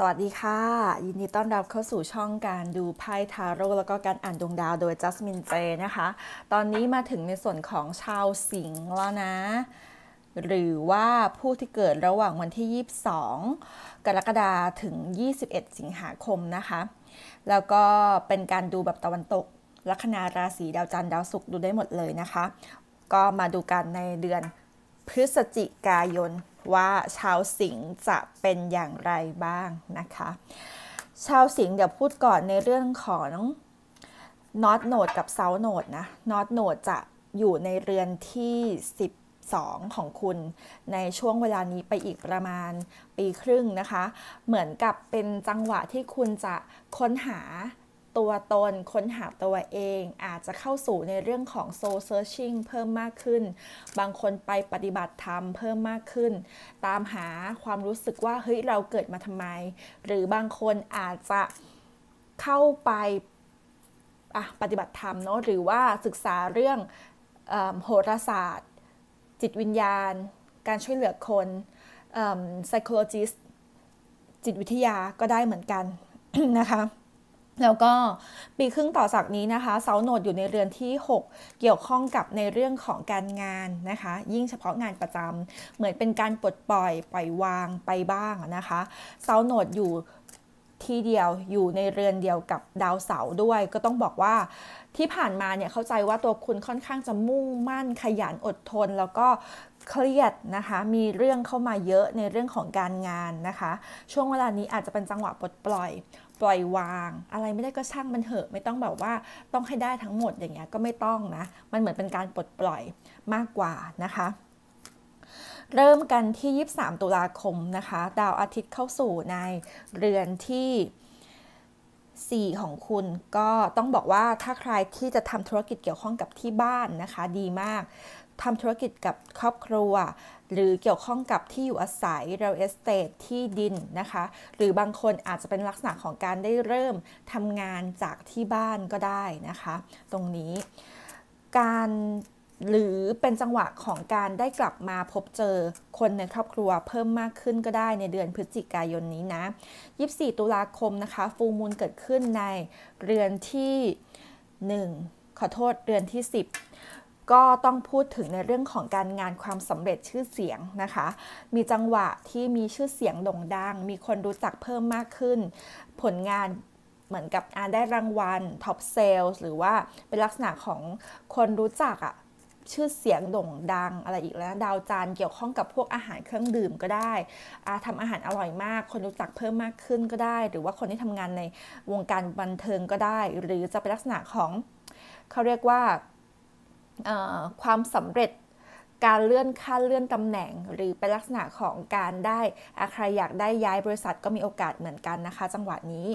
สวัสดีค่ะ ยินดีต้อนรับเข้าสู่ช่องการดูไพ่ทาโร่แล้วก็การอ่านดวงดาวโดยจัสมินเจนะคะตอนนี้มาถึงในส่วนของชาวสิงห์แล้วนะ หรือว่าผู้ที่เกิดระหว่างวันที่ 22 กรกฎาคมถึง 21 สิงหาคมนะคะ แล้วก็เป็นการดูแบบตะวันตกลัคนาราศีดาวจันทร์ดาวศุกร์ดูได้หมดเลยนะคะ ก็มาดูกันในเดือนพฤศจิกายนว่าชาวสิงห์จะเป็นอย่างไรบ้างนะคะ ชาวสิงห์เดี๋ยวพูดก่อนในเรื่องของน็อตโนดกับเซาโนดนะน็อตโนดจะอยู่ในเรือนที่ 12 ของคุณ ในช่วงเวลานี้ไปอีกประมาณปีครึ่งนะคะ เหมือนกับเป็นจังหวะที่คุณจะค้นหาตัวตนค้นหาตัวเองอาจจะเข้าสู่ในเรื่องของ soul searching เพิ่มมากขึ้น บางคนไปปฏิบัติธรรมเพิ่มมากขึ้น ตามหาความรู้สึกว่าเฮ้ยเราเกิดมาทำไม หรือบางคนอาจจะเข้าไปปฏิบัติธรรมเนาะหรือว่าศึกษาเรื่องอโหราศาสตร์ จิตวิญญาณ การช่วยเหลือคน psychologist จิตวิทยาก็ได้เหมือนกันนะคะแล้วก็ปีครึ่งต่อจากนี้นะคะเสาโนดอยู่ในเรือนที่ 6 เกี่ยวข้องกับในเรื่องของการงานนะคะยิ่งเฉพาะงานประจำเหมือนเป็นการปลดปล่อยปล่อยวางไปบ้างนะคะเสาโนดอยู่ที่เดียวอยู่ในเรือนเดียวกับดาวเสาร์ด้วย ก็ต้องบอกว่าที่ผ่านมาเนี่ยเข้าใจว่าตัวคุณค่อนข้างจะมุ่งมั่น ขยันอดทนแล้วก็เครียดนะคะมีเรื่องเข้ามาเยอะในเรื่องของการงานนะคะช่วงเวลานี้อาจจะเป็นจังหวะปลดปล่อยปล่อยวางอะไรไม่ได้ก็ช่างมันเถอะไม่ต้องแบบว่าต้องให้ได้ทั้งหมดอย่างเงี้ยก็ไม่ต้องนะมันเหมือนเป็นการปลดปล่อยมากกว่านะคะ เริ่มกันที่ 23 ตุลาคมนะคะดาวอาทิตย์เข้าสู่ในเรือนที่ 4 ของคุณก็ต้องบอกว่าถ้าใครที่จะทำธุรกิจเกี่ยวข้องกับที่บ้านนะคะ ดีมากทำธุรกิจกับครอบครัวหรือเกี่ยวข้องกับที่อยู่อาศัย real estate ที่ดินนะคะ หรือบางคนอาจจะเป็นลักษณะของการได้เริ่มทำงานจากที่บ้านก็ได้นะคะ ตรงนี้ การหรือเป็นจังหวะของการได้กลับมาพบเจอคนในครอบครัวเพิ่มมากขึ้นก็ได้ ในเดือนพฤศจิกายนนี้นะ 24 ตุลาคมนะคะ ฟูมูลเกิดขึ้นในเรือนที่ 1ขอโทษเรือนที่ 10ก็ต้องพูดถึงในเรื่องของการงานความสำเร็จชื่อเสียงนะคะ มีจังหวะที่มีชื่อเสียงโด่งดัง มีคนรู้จักเพิ่มมากขึ้น ผลงานเหมือนกับอาได้รางวัลท็อปเซลหรือว่าเป็นลักษณะของคนรู้จักอะชื่อเสียงโด่งดัง อะไรอีกแล้ว ดาวจาน เกี่ยวข้องกับพวกอาหารเครื่องดื่มก็ได้อาทำอาหารอร่อยมาก คนรู้จักเพิ่มมากขึ้นก็ได้ หรือว่าคนที่ทำงานในวงการบันเทิงก็ได้ หรือจะเป็นลักษณะของเขาเรียกว่าความสำเร็จการเลื่อนขั้นเลื่อนตำแหน่ง หรือเป็นลักษณะของการได้ใครอยากได้ย้ายบริษัทก็มีโอกาสเหมือนกันนะคะจังหวะนี้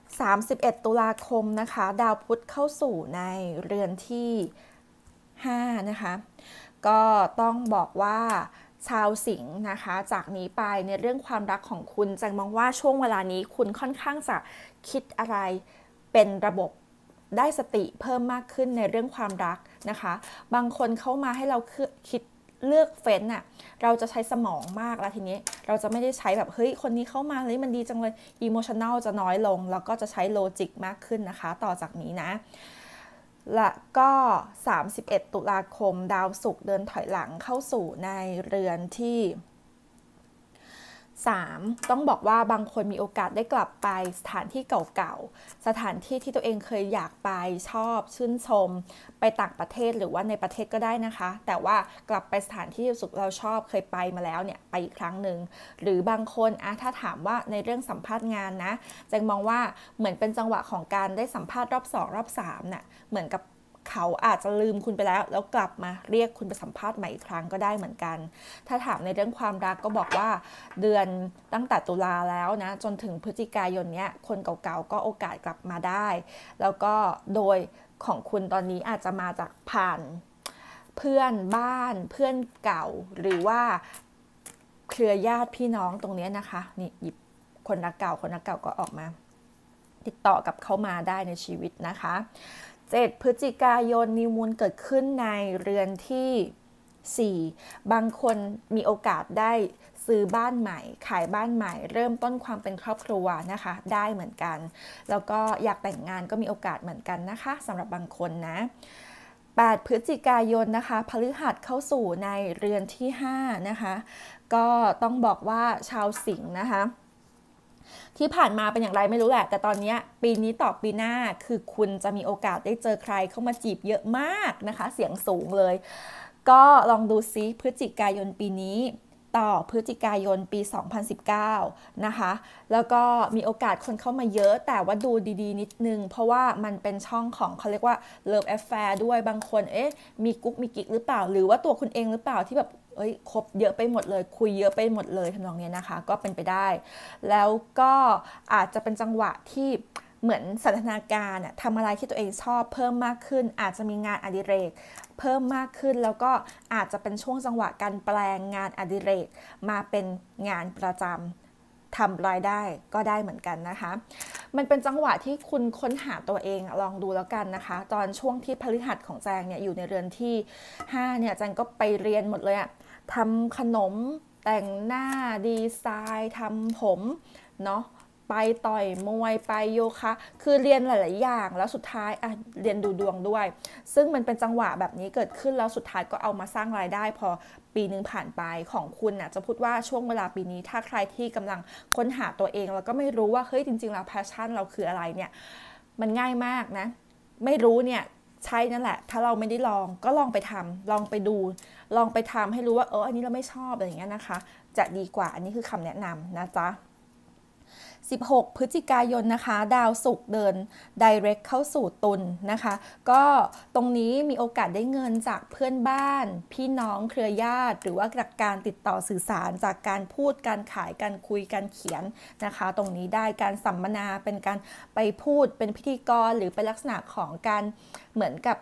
31ตุลาคม นะคะ ดาวพุธเข้าสู่ในเรือนที่5นะคะก็ต้องบอกว่าชาวสิงห์นะคะจากนี้ไปในเรื่องความรักของคุณจะมองว่าช่วงเวลานี้คุณค่อนข้างจะคิดอะไรเป็นระบบได้สติเพิ่มมากขึ้นในเรื่องความรักนะคะ บางคนเข้ามาให้เราคิดเลือกเฟ้นน่ะ เราจะใช้สมองมากแล้วทีนี้ เราจะไม่ได้ใช้แบบ เฮ้ย คนนี้เข้ามาเลยมันดีจังเลยอิโมชันแนลจะน้อยลง แล้วก็จะใช้โลจิกมากขึ้นนะคะต่อจากนี้นะและก็ 31 ตุลาคมดาวศุกร์เดินถอยหลังเข้าสู่ในเรือนที่ 3. ต้องบอกว่าบางคนมีโอกาสได้กลับไปสถานที่เก่าๆ สถานที่ที่ตัวเองเคยอยากไปชอบชื่นชม ไปต่างประเทศหรือว่าในประเทศก็ได้นะคะ แต่ว่ากลับไปสถานที่ที่สุดเราชอบเคยไปมาแล้วเนี่ย ไปอีกครั้งหนึ่ง หรือบางคนอะถ้าถามว่าในเรื่องสัมภาษณ์งานนะจงมองว่าเหมือนเป็นจังหวะของการได้สัมภาษณ์รอบ 2รอบ3นะ่ะเหมือนกับเขาอาจจะลืมคุณไปแล้ว แล้วกลับมาเรียกคุณไปสัมภาษณ์ใหม่อีกครั้งก็ได้เหมือนกัน ถ้าถามในเรื่องความรักก็บอกว่าเดือนตั้งแต่ตุลาแล้วนะ จนถึงพฤศจิกายนเนี้ย คนเก่าๆก็โอกาสกลับมาได้ แล้วก็โดยของคุณตอนนี้อาจจะมาจากผ่าน เพื่อนบ้านเพื่อนเก่าหรือว่าเครือญาติพี่น้องตรงนี้นะคะนี่หยิบคนรักเก่าคนรักเก่าก็ออกมา ติดต่อกับเขามาได้ในชีวิตนะคะ7พฤศจิกายนนิวมูลเกิดขึ้นในเรือนที่ 4 บางคนมีโอกาสได้ซื้อบ้านใหม่ ขายบ้านใหม่ เริ่มต้นความเป็นครอบครัวนะคะ ได้เหมือนกัน แล้วก็อยากแต่งงานก็มีโอกาสเหมือนกันนะคะสำหรับบางคนนะ8พฤศจิกายนนะคะพฤหัสเข้าสู่ในเรือนที่5นะคะ ก็ต้องบอกว่าชาวสิงห์นะคะที่ผ่านมาเป็นอย่างไรไม่รู้แหละ แต่ตอนนี้ปีนี้ต่อปีหน้าคือคุณจะมีโอกาสได้เจอใครเข้ามาจีบเยอะมากนะคะเสียงสูงเลย ก็ลองดูซิพฤศจิกายนปีนี้ต่อพฤศจิกายนปี 2019นะคะแล้วก็มีโอกาสคนเข้ามาเยอะแต่ว่าดูดีๆนิดนึง เพราะว่ามันเป็นช่องของเขาเรียกว่าเลิฟแอ f แฟร์ด้วยบางคนเอ๊ะมีกุ๊กมีกิ๊กหรือเปล่า หรือว่าตัวคุณเองหรือเปล่าที่แบบเอ้ยคบเยอะไปหมดเลยคุยเยอะไปหมดเลยทำนองนี้นะคะก็เป็นไปได้ แล้วก็อาจจะเป็นจังหวะที่เหมือนสถานาการณ์ทำอะไรที่ตัวเองชอบ เพิ่มมากขึ้น อาจจะมีงานอดิเรกเพิ่มมากขึ้นแล้วก็อาจจะเป็นช่วงจังหวะการแปลงงานอดิเรกมาเป็นงานประจำทำรายได้ก็ได้เหมือนกันนะคะ มันเป็นจังหวะที่คุณค้นหาตัวเองลองดูแล้วกันนะคะ ตอนช่วงที่พิหัสของแจงเนี่ยอยู่ในเรือนที่5เนี่ยแจงก็ไปเรียนหมดเลยอะทำขนม แต่งหน้า ดีไซน์ ทำผม เนาะไปต่อย มวย ไปโยคะ คือเรียนหลาย ๆ อย่าง แล้วสุดท้าย อ่ะ เรียนดูดวงด้วย ซึ่งมันเป็นจังหวะแบบนี้เกิดขึ้น แล้วสุดท้ายก็เอามาสร้างรายได้ พอปีหนึ่งผ่านไปของคุณนะ่ะจะพูดว่าช่วงเวลาปีนี้ ถ้าใครที่กำลังค้นหาตัวเอง แล้วก็ไม่รู้ว่า เฮ้ยจริง ๆ แล้วแพชชั่นเราคืออะไรเนี่ย มันง่ายมากนะ ไม่รู้เนี่ยใช่นั่นแหละถ้าเราไม่ได้ลองก็ลองไปทำ ลองไปดู ลองไปทำให้รู้ว่า เออ อันนี้เราไม่ชอบอะไรอย่างเงี้ยนะคะ จะดีกว่าอันนี้คือคำแนะนำนะจ๊ะ16พฤศจิกายนนะคะ ดาวศุกร์เดินดิเรกเข้าสู่ตุลนนะคะ ก็ตรงนี้มีโอกาสได้เงินจากเพื่อนบ้านพี่น้องเครือญาติ หรือว่าจากการติดต่อสื่อสารจากการพูดการขายการคุย การเขียนนะคะ ตรงนี้ได้การสัมมนาเป็นการไปพูด เป็นพิธีกรหรือเป็นลักษณะของการเหมือนกับ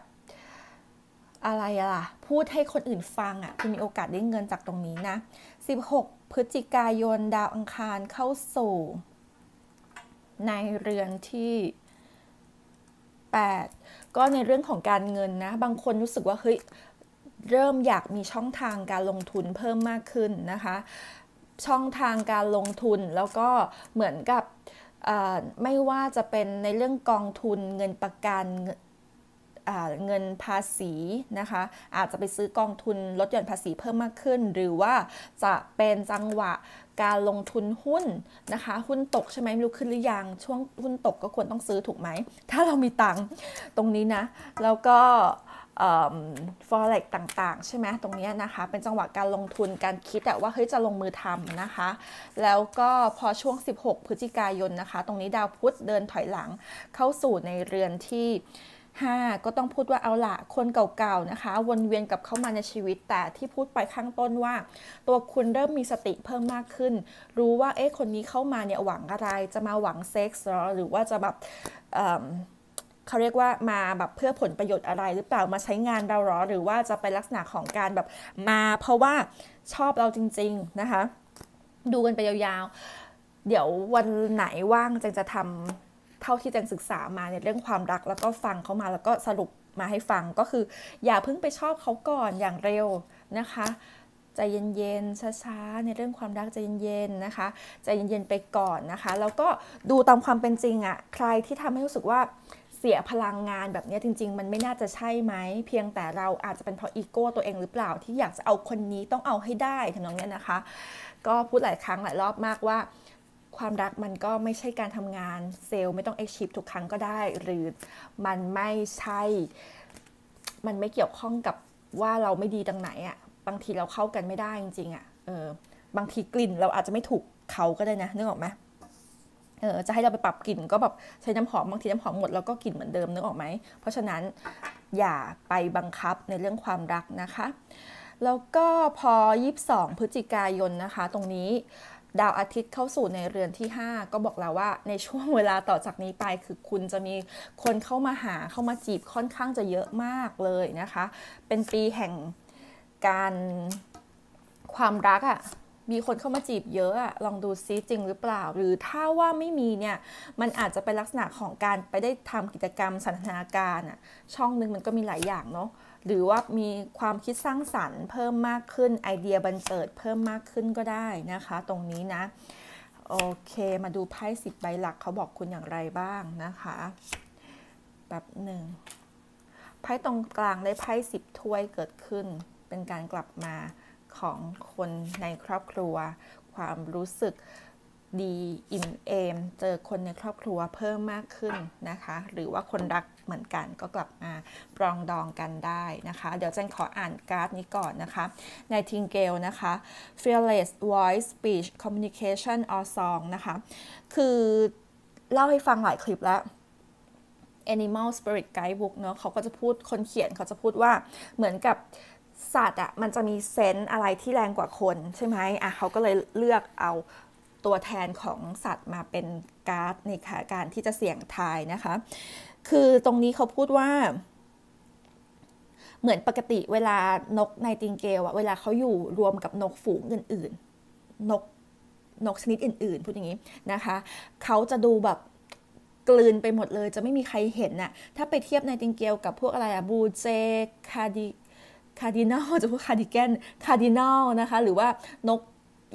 อะไรล่ะ พูดให้คนอื่นฟังอะ่ะคุณมีโอกาสได้เงินจากตรงนี้นะ16 พฤศจิกายนดาวอังคารเข้าสู่ในเรือนที่8ก็ในเรื่องของการเงินนะ บางคนรู้สึกว่าเฮ้ยเริ่มอยากมีช่องทางการลงทุนเพิ่มมากขึ้นนะคะ ช่องทางการลงทุนแล้วก็เหมือนกับไม่ว่าจะเป็นในเรื่องกองทุนเงินประกันเงินภาษีนะคะอาจจะไปซื้อกองทุนลดหย่อนภาษีเพิ่มมากขึ้น หรือว่าจะเป็นจังหวะการลงทุนหุ้นนะคะหุ้นตกใช่ไหมไม่รู้ขึ้นหรือยังช่วงหุ้นตกก็ควรต้องซื้อถูกไหมถ้าเรามีตังตรงนี้นะแล้วก็ฟ f เร็กต่าง ๆใช่ไหมตรงนี้นะคะเป็นจังหวะการลงทุนการคิดแต่ว่าเฮ้ยจะลงมือทำนะคะแล้วก็พอช่วง 16 พฤศจิกายนนะคะ ตรงนี้ดาวพุธเดินถอยหลังเข้าสู่ในเรือนที่5ก็ต้องพูดว่า เอาละคนเก่าๆนะคะ วนเวียนกับเข้ามาในชีวิตแต่ที่พูดไปข้างต้นว่า ตัวคุณเริ่มมีสติเพิ่มมากขึ้น รู้ว่า เอ๊ะ คนนี้เข้ามาเนี่ยหวังอะไร จะมาหวังเซ็กซ์หรือว่าจะแบบเขาเรียกว่ามาแบบเพื่อผลประโยชน์อะไร หรือเปล่ามาใช้งานเราหรอ หรือว่าจะไปลักษณะของการแบบมาเพราะว่าชอบเราจริงๆนะคะดูกันไปยาวๆเดี๋ยววันไหนว่างจังจะทำเท่าที่แจงศึกษามาในเรื่องความรักแล้วก็ฟังเขามาแล้วก็สรุปมาให้ฟังก็คืออย่าเพิ่งไปชอบเขาก่อนอย่างเร็วนะคะใจเย็นๆช้าๆในเรื่องความรักใจเย็นๆนะคะใจเย็นๆไปก่อนนะคะแล้วก็ดูตามความเป็นจริงอะ่ะใครที่ทำให้รู้สึกว่าเสียพลังงานแบบนี้จริง ๆ มันไม่น่าจะใช่ไหมเพียงแต่เราอาจจะเป็นเพราะอีโก้ตัวเองหรือเปล่าที่อยากจะเอาคนนี้ต้องเอาให้ได้ทำนองนี้นะคะ ก็พูดหลายครั้งหลายรอบมากว่าความรักมันก็ไม่ใช่การทำงานเซลล์ไม่ต้องเอ็กชีพทุกครั้งก็ได้ หรือมันไม่ใช่ มันไม่เกี่ยวข้องกับว่าเราไม่ดีตรงไหนอะบางทีเราเข้ากันไม่ได้จริงๆอะเออบางทีกลิ่นเราอาจจะไม่ถูกเขาก็ได้นะนึกออกไหมเออจะให้เราไปปรับกลิ่นก็แบบใช้น้ำหอม บางทีน้ำหอมหมดแล้วก็กลิ่นเหมือนเดิมนึกออกไหมเพราะฉะนั้นอย่าไปบังคับในเรื่องความรักนะคะแล้วก็พอ22พฤศจิกายนนะคะ ตรงนี้ดาวอาทิตย์เข้าสู่ในเรือนที่ 5 ก็บอกแล้วว่าในช่วงเวลาต่อจากนี้ไป คือคุณจะมีคนเข้ามาหาเข้ามาจีบค่อนข้างจะเยอะมากเลยนะคะ เป็นปีแห่งการความรักอะ่ะมีคนเข้ามาจีบเยอะอะลองดูซิจริงหรือเปล่า หรือถ้าว่าไม่มีเนี่ยมันอาจจะเป็นลักษณะของการไปได้ทำกิจกรรมสันทนาการอะช่องหนึ่งมันก็มีหลายอย่างเนาะหรือว่ามีความคิดสร้างสรรค์เพิ่มมากขึ้นไอเดียบันเจิดเพิ่มมากขึ้นก็ได้นะคะ ตรงนี้นะโอเคมาดูไพ่สิบใบหลักเขาบอกคุณอย่างไรบ้างนะคะแบบหนึ่งไพ่ตรงกลางได้ไพ่สิบถ้วยเกิดขึ้น เป็นการกลับมาของคนในครอบครัว ความรู้สึกดี อิ่มเอมเจอคนในครอบครัวเพิ่มมากขึ้นนะคะหรือว่าคนรักเหมือนกันก็กลับมาปรองดองกันได้นะคะ เดี๋ยวจันขออ่านการ์ดนี้ก่อนนะคะในทิงเกลนะคะ fearless voice speech communication or song นะคะ คือ เล่าให้ฟังหลายคลิปแล้ว Animal Spirit Guidebook เนาะเขาก็จะพูดคนเขียนเขาจะพูดว่าเหมือนกับสัตว์อะมันจะมีเซนส์อะไรที่แรงกว่าคนใช่ไหมอ่ะเขาก็เลยเลือกเอาตัวแทนของสัตว์มาเป็นการ์ดในการที่จะเสี่ยงทายนะคะคือตรงนี้เขาพูดว่า เหมือนปกติเวลานกไนติงเกลอะเวลาเขาอยู่รวมกับนกฝูงอื่น ๆ นกนกชนิดอื่นๆ พูดอย่างนี้นะคะ เขาจะดูแบบกลืนไปหมดเลยจะไม่มีใครเห็นอะถ้าไปเทียบไนติงเกลกับพวกอะไรอะบูเจคาดิคาดินอลจะพูดคาดิแกนคาดินอลนะคะหรือว่านก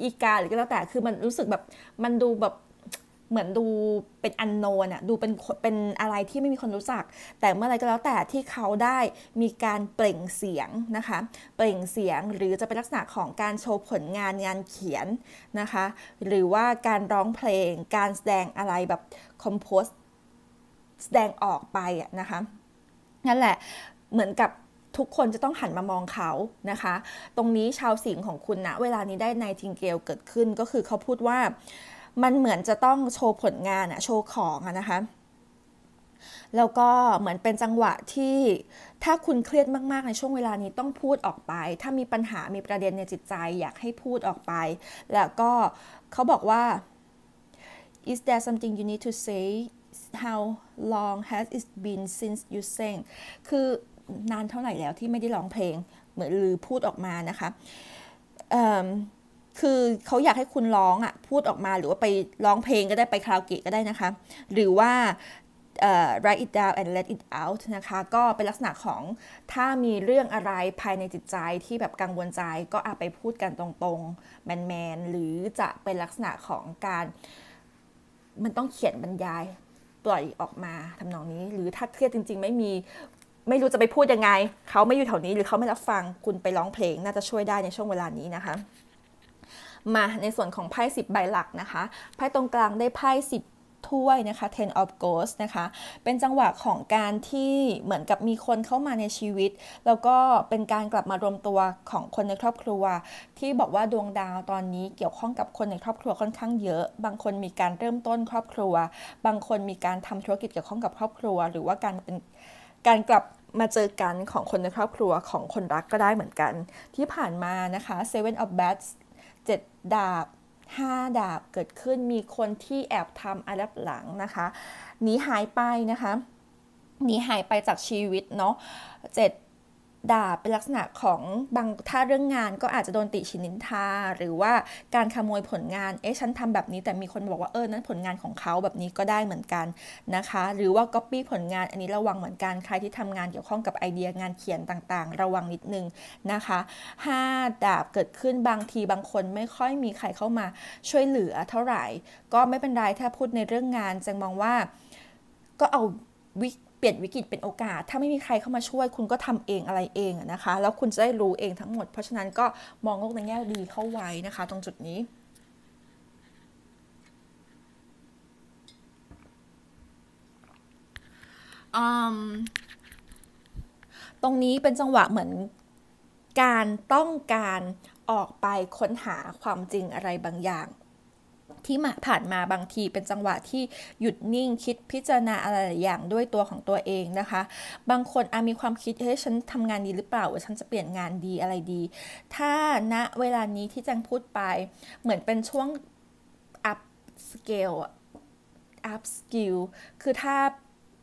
อีกาหรือก็แล้วแต่คือมันรู้สึกแบบมันดูแบบเหมือนดูเป็นอันโนนอะดูเป็นเป็นอะไรที่ไม่มีคนรู้จัก แต่เมื่อไรก็แล้วแต่ที่เขาได้มีการเปล่งเสียงนะคะ เปล่งเสียงหรือจะเป็นลักษณะของการโชว์ผลงานงานเขียนนะคะ หรือว่าการร้องเพลง การแสดงอะไรแบบคอมโพสแสดงออกไปนะคะ นั่นแหละเหมือนกับทุกคนจะต้องหันมามองเขานะคะ ตรงนี้ชาวสิงของคุณนะเวลานี้ได้ในทิงเกลเกิดขึ้นก็คือเขาพูดว่ามันเหมือนจะต้องโชว์ผลงานอะโชว์ของอะนะคะ แล้วก็เหมือนเป็นจังหวะที่ถ้าคุณเครียดมาก ๆในช่วงเวลานี้ต้องพูดออกไป ถ้ามีปัญหามีประเด็นในจิตใจอยากให้พูดออกไป แล้วก็เขาบอกว่า is there something you need to say how long has it been since you sang คือนานเท่าไหร่แล้วที่ไม่ได้ร้องเพลงเหมือนหรือพูดออกมานะคะ um, คือเขาอยากให้คุณร้องอ่ะพูดออกมาหรือว่าไปร้องเพลงก็ได้ไปคาราโอเกะก็ได้นะคะ หรือว่า uh, write it down and let it out นะคะก็เป็นลักษณะของถ้ามีเรื่องอะไรภายในจิตใจที่แบบกังวลใจก็อาไปพูดกันตรงๆแมนๆ หรือจะเป็นลักษณะของการมันต้องเขียนบรรยายปล่อยออกมาทำนองนี้หรือถ้าเครียดจริงๆ ไม่มีไม่รู้จะไปพูดยังไง เขาไม่อยู่แถวนี้หรือเขาไม่รับฟังคุณไปร้องเพลงน่าจะช่วยได้ในช่วงเวลานี้นะคะมาในส่วนของไพ่10ใบหลักนะคะไพ่ตรงกลางได้ไพ่10ถ้วยนะคะ Ten of Ghosts นะคะเป็นจังหวะของการที่เหมือนกับมีคนเข้ามาในชีวิต แล้วก็เป็นการกลับมารวมตัวของคนในครอบครัว ที่บอกว่าดวงดาวตอนนี้เกี่ยวข้องกับคนในครอบครัวค่อนข้างเยอะ บางคนมีการเริ่มต้นครอบครัว บางคนมีการทำธุรกิจเกี่ยวข้องกับครอบครัว หรือว่าการเป็นการกลับมาเจอกันของคนในครอบครัวของคนรักก็ได้เหมือนกัน ที่ผ่านมานะคะ Seven of Bats 7ดาบ5 ดาบเกิดขึ้นมีคนที่แอบทำอาลับหลังนะคะหนีหายไปนะคะหนีหายไปจากชีวิตเนาะ7ด่าเป็นลักษณะของบางถ้าเรื่องงานก็อาจจะโดนติชินินทา หรือว่าการขโมยผลงาน เอ๊ะฉันทำแบบนี้ แต่มีคนบอกว่าเออนั้นผลงานของเขาแบบนี้ก็ได้เหมือนกันนะคะหรือว่าก๊อปปี้ผลงานอันนี้ระวังเหมือนกันใครที่ทำงานเกี่ยวข้องกับไอเดียงานเขียนต่างๆ ระวังนิดนึงนะคะ5ดาบเกิดขึ้นบางทีบางคนไม่ค่อยมีใครเข้ามาช่วยเหลือเท่าไหร่ ก็ไม่เป็นไรถ้าพูดในเรื่องงานจังมองว่าก็เอาวิเปลี่ยนวิกฤตเป็นโอกาส ถ้าไม่มีใครเข้ามาช่วยคุณก็ทำเองอะไรเองนะคะ แล้วคุณจะได้รู้เองทั้งหมด เพราะฉะนั้นก็มองโลกในแง่ดีเข้าไว้นะคะตรงจุดนี้ ตรงนี้เป็นจังหวะเหมือนการต้องการออกไปค้นหาความจริงอะไรบางอย่างที่มาผ่านมาบางทีเป็นจังหวะที่หยุดนิ่งคิดพิจารณาอะไรอย่างด้วยตัวของตัวเองนะคะ บางคนอามีความคิดเฮ้ยฉันทำงานดีหรือเปล่าฉันจะเปลี่ยนงานดีอะไรดี ถ้าณเวลานี้ที่แจงพูดไปเหมือนเป็นช่วง up scale up skill คือถ้า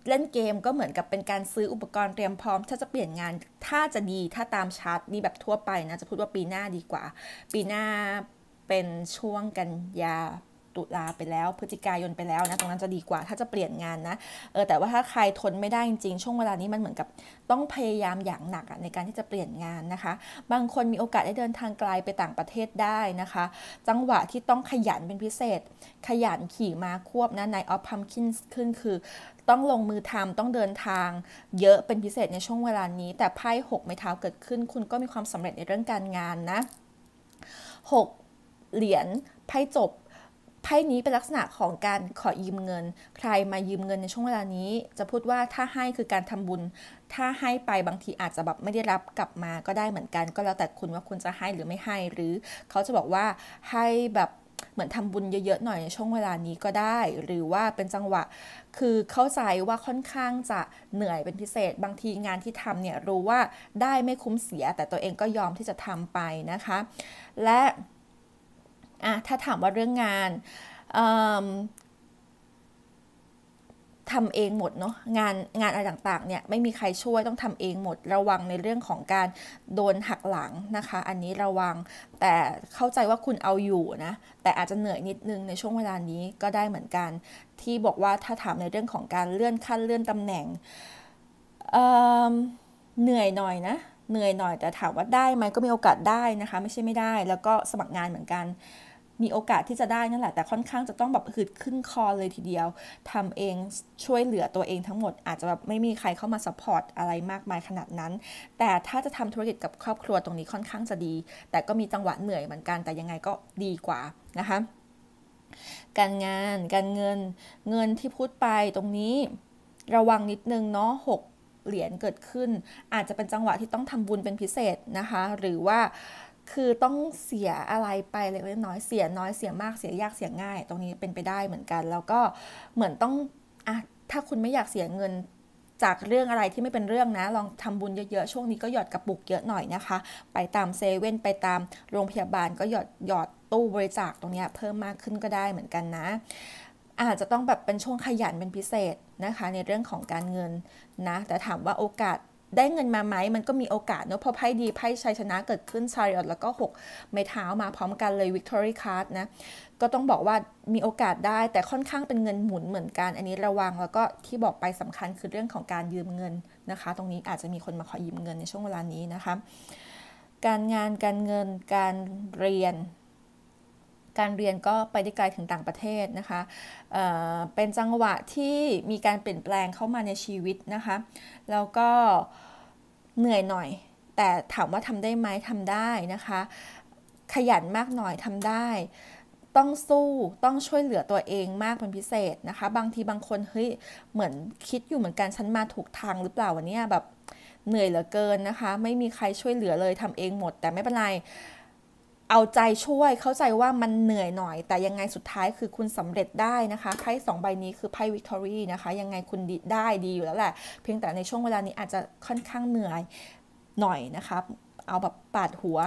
เล่นเกมก็เหมือนกับเป็นการซื้ออุปกรณ์เตรียมพร้อม ถ้าจะเปลี่ยนงานถ้าจะดีถ้าตามชาร์ตดีแบบทั่วไปนะ จะพูดว่าปีหน้าดีกว่า ปีหน้าเป็นช่วงกันยาตุลาไปแล้วพฤศจิกายนไปแล้วนะ ตรงนั้นจะดีกว่าถ้าจะเปลี่ยนงานนะเออแต่ว่าถ้าใครทนไม่ได้จริงๆ ช่วงเวลานี้มันเหมือนกับต้องพยายามอย่างหนักในการที่จะเปลี่ยนงานนะคะ บางคนมีโอกาสได้เดินทางไกลไปต่างประเทศได้นะคะ จังหวะที่ต้องขยันเป็นพิเศษ ขยันขี่ม้าควบนะนายออฟพัมคินขึ้นคือ ต้องลงมือทำต้องเดินทาง เยอะเป็นพิเศษในช่วงเวลานี้ แต่ไพ่หกไม้เท้าเกิดขึ้น คุณก็มีความสำเร็จในเรื่องการงานนะหกเหรียญไพ่จบไพ่นี้เป็นลักษณะของการขอยืมเงิน ใครมายืมเงินในช่วงเวลานี้ จะพูดว่าถ้าให้คือการทำบุญ ถ้าให้ไปบางทีอาจจะแบบไม่ได้รับกลับมาก็ได้เหมือนกัน ก็แล้วแต่คุณว่าคุณจะให้หรือไม่ให้หรือเขาจะบอกว่าให้แบบเหมือนทำบุญเยอะๆหน่อยในช่วงเวลานี้ก็ได้ หรือว่าเป็นจังหวะคือเข้าใจว่าค่อนข้างจะเหนื่อยเป็นพิเศษ บางทีงานที่ทำเนี่ยรู้ว่าได้ไม่คุ้มเสีย แต่ตัวเองก็ยอมที่จะทำไปนะคะ และอะถ้าถามว่าเรื่องงานทำเองหมดเนาะงานงานอะไรต่างๆเนี่ยไม่มีใครช่วยต้องทำเองหมด ระวังในเรื่องของการโดนหักหลังนะคะอันนี้ระวังแต่เข้าใจว่าคุณเอาอยู่นะแต่อาจจะเหนื่อยนิดนึง ในช่วงเวลานี้ก็ได้เหมือนกัน ที่บอกว่าถ้าถามในเรื่องของการเลื่อนขั้นเลื่อนตำแหน่งเเหนื่อยหน่อยนะเหนื่อยหน่อย แต่ถามว่าได้ไหมก็มีโอกาสได้นะคะไม่ใช่ไม่ได้แล้วก็สมัครงานเหมือนกันมีโอกาสที่จะได้นั่นแหละ แต่ค่อนข้างจะต้องแบบหืดขึ้นคอเลยทีเดียว ทำเองช่วยเหลือตัวเองทั้งหมดอาจจะแบบไม่มีใครเข้ามาสปอร์ตอะไรมากมายขนาดนั้น แต่ถ้าจะทำธุรกิจกับครอบครัวตรงนี้ค่อนข้างจะดี แต่ก็มีจังหวะเหนื่อยเหมือนกัน แต่ยังไงก็ดีกว่านะคะการงานการเงินเงินที่พูดไปตรงนี้ระวังนิดนึงเนาะหกเหรียญเกิดขึ้น อาจจะเป็นจังหวะที่ต้องทำบุญเป็นพิเศษนะคะหรือว่าคือต้องเสียอะไรไปเล็กน้อยเสียน้อยเสียมากเสียยากเสียง่าย ตรงนี้เป็นไปได้เหมือนกันแล้วก็เหมือนต้องอ่ะถ้าคุณไม่อยากเสียเงินจากเรื่องอะไรที่ไม่เป็นเรื่องนะลองทำบุญเยอะๆ ช่วงนี้ก็หยอดกระปุกเยอะหน่อยนะคะ ไปตามเซเว่นไปตามโรงพยาบาลก็หยอดหยอดตู้บริจาคตรงนี้เพิ่มมากขึ้นก็ได้เหมือนกันนะ อาจจะต้องแบบเป็นช่วงขยันเป็นพิเศษนะคะในเรื่องของการเงินนะ แต่ถามว่าโอกาสได้เงินมาไหมมันก็มีโอกาสเนาะพอไพ่ดีไพ่ชัยชนะเกิดขึ้นชาริออตแล้วก็ 6 ไม้เท้ามาพร้อมกันเลยวิกตอรี่คัดนะก็ต้องบอกว่ามีโอกาสได้แต่ค่อนข้างเป็นเงินหมุนเหมือนกัน อันนี้ระวังแล้วก็ที่บอกไปสำคัญคือเรื่องของการยืมเงินนะคะ ตรงนี้อาจจะมีคนมาขอยืมเงินในช่วงเวลานี้นะคะการงานการเงิน การเรียนการเรียนก็ไปได้ไกลถึงต่างประเทศนะคะเเป็นจังหวะที่มีการเปลี่ยนแปลงเข้ามาในชีวิตนะคะ แล้วก็เหนื่อยหน่อย แต่ถามว่าทำได้ไหมทำได้นะคะ ขยันมากหน่อยทำได้ ต้องสู้ ต้องช่วยเหลือตัวเองมากเป็นพิเศษนะคะ บางทีบางคน เฮ้ย เหมือนคิดอยู่เหมือนกันฉันมาถูกทางหรือเปล่าวันนี้แบบเหนื่อยเหลือเกินนะคะ ไม่มีใครช่วยเหลือเลยทำเองหมด แต่ไม่เป็นไรเอาใจช่วยเข้าใจว่ามันเหนื่อยหน่อย แต่ยังไงสุดท้ายคือคุณสำเร็จได้นะคะ ไพ่สองใบนี้คือไพ่วิกตอรี่นะคะ ยังไงคุณได้ดีอยู่แล้วแหละ เพียงแต่ในช่วงเวลานี้อาจจะค่อนข้างเหนื่อยหน่อยนะคะ เอาแบบปาดหัว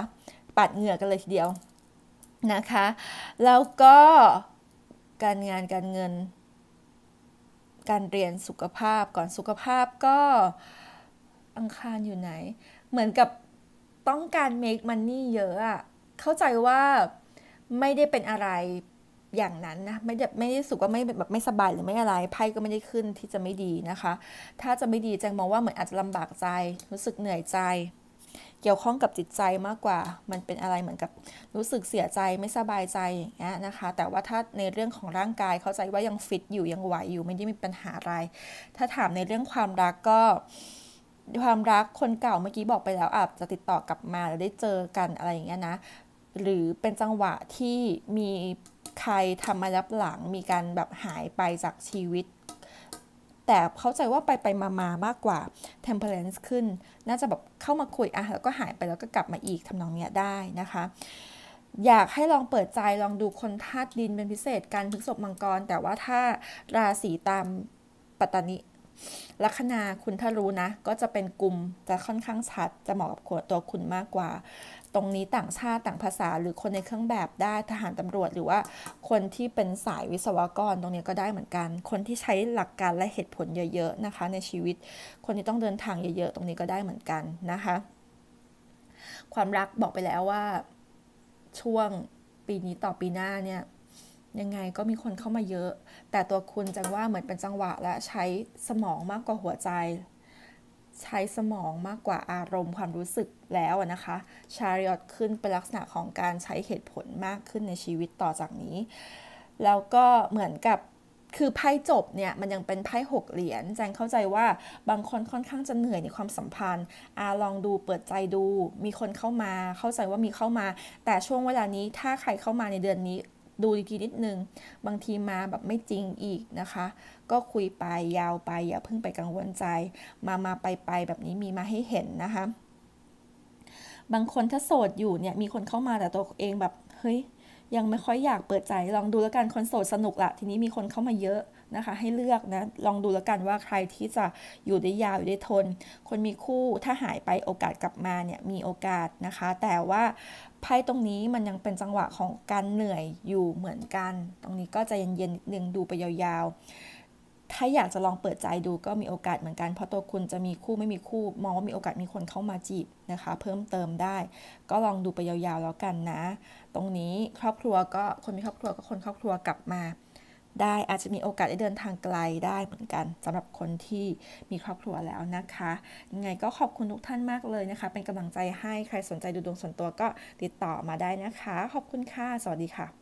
ปาดเหงื่อกันเลยทีเดียวนะคะ แล้วก็การงานการเงิน การเรียนสุขภาพก่อนสุขภาพก็อังคารอยู่ไหน เหมือนกับต้องการ make money เยอะอะเข้าใจว่าไม่ได้เป็นอะไรอย่างนั้นนะ ไม่ได้ไม่ได้สุกว่าไม่แบบไม่สบายหรือไม่อะไร ไพ่ก็ไม่ได้ขึ้นที่จะไม่ดีนะคะ ถ้าจะไม่ดีแจงมองว่าเหมือนอาจจะลำบากใจ รู้สึกเหนื่อยใจ เกี่ยวข้องกับจิตใจมากกว่า มันเป็นอะไรเหมือนกับรู้สึกเสียใจไม่สบายใจอย่างเงี้ยนะคะ แต่ว่าถ้าในเรื่องของร่างกายเข้าใจว่ายังฟิตอยู่ ยังไหวอยู่ไม่ได้มีปัญหาอะไร ถ้าถามในเรื่องความรักก็ความรักคนเก่าเมื่อกี้บอกไปแล้วอาจจะติดต่อกลับมาหรือได้เจอกันอะไรอย่างเงี้ยนะหรือเป็นจังหวะที่มีใครทำมารับหลังมีการแบบหายไปจากชีวิต แต่เข้าใจว่าไปไปมามามากกว่า temperance ขึ้น น่าจะแบบเข้ามาคุยอะแล้วก็หายไปแล้วก็กลับมาอีกทำนองเนี้ยได้นะคะ อยากให้ลองเปิดใจลองดูคนธาตุดินเป็นพิเศษกันพฤกษบมังกร แต่ว่าถ้าราศีตามปัตตานิลัคนาคุณถ้ารู้นะ ก็จะเป็นกลุ่มจะค่อนข้างชัด จะเหมาะกับตัวคุณมากกว่า ตรงนี้ต่างชาติต่างภาษา หรือคนในเครื่องแบบได้ทหารตำรวจ หรือว่า คนที่เป็นสายวิศวกร ตรงนี้ก็ได้เหมือนกัน คนที่ใช้หลักการและเหตุผลเยอะ ๆ นะคะ ในชีวิต คนที่ต้องเดินทางเยอะๆตรงนี้ก็ได้เหมือนกันนะคะ ความรักบอกไปแล้วว่าช่วงปีนี้ต่อปีหน้าเนี่ยยังไงก็มีคนเข้ามาเยอะ แต่ตัวคุณจังว่าเหมือนเป็นจังหวะและ ใช้สมองมากกว่าหัวใจ ใช้สมองมากกว่าอารมณ์ความรู้สึกแล้วนะคะ ชาริออตขึ้นเป็นลักษณะของการใช้เหตุผลมากขึ้นในชีวิตต่อจากนี้ แล้วก็เหมือนกับคือไพ่จบเนี่ย มันยังเป็นไพ่หกเหรียญแจงเข้าใจว่าบางคนค่อนข้างจะเหนื่อยในความสัมพันธ์ อาลองดูเปิดใจดู มีคนเข้ามา เข้าใจว่ามีเข้ามา แต่ช่วงเวลานี้ถ้าใครเข้ามาในเดือนนี้ดูดีๆนิดนึง บางทีมาแบบไม่จริงอีกนะคะ ก็คุยไปยาวไป อย่าเพิ่งไปกังวลใจ มามาไปไปแบบนี้มีมาให้เห็นนะคะ บางคนถ้าโสดอยู่เนี่ย มีคนเข้ามาแต่ตัวเองแบบ เฮ้ย ยังไม่ค่อยอยากเปิดใจ ลองดูแล้วกันคนโสดสนุกละทีนี้มีคนเข้ามาเยอะนะคะให้เลือกนะลองดูแล้วกันว่าใครที่จะอยู่ได้ยาวอยู่ได้ทน คนมีคู่ถ้าหายไปโอกาสกลับมาเนี่ย มีโอกาสนะคะ แต่ว่าไพ่ตรงนี้มันยังเป็นจังหวะของการเหนื่อยอยู่เหมือนกัน ตรงนี้ก็จะเย็นๆนิดนึงดูไปยาวๆถ้าอยากจะลองเปิดใจดูก็มีโอกาสเหมือนกันเพราะตัวคุณจะมีคู่ไม่มีคู่มองว่ามีโอกาสมีคนเข้ามาจีบนะคะเพิ่มเติมได้ ก็ลองดูไปยาวๆแล้วกันนะ ตรงนี้ครอบครัวก็คนมีครอบครัวก็คนครอบครัวกลับมาได้ อาจจะมีโอกาสได้เดินทางไกลได้เหมือนกันสำหรับคนที่มีครอบครัวแล้วนะคะ ยังไงก็ขอบคุณทุกท่านมากเลยนะคะ เป็นกำลังใจให้ใครสนใจดูดวงส่วนตัวก็ติดต่อมาได้นะคะ ขอบคุณค่ะสวัสดีค่ะ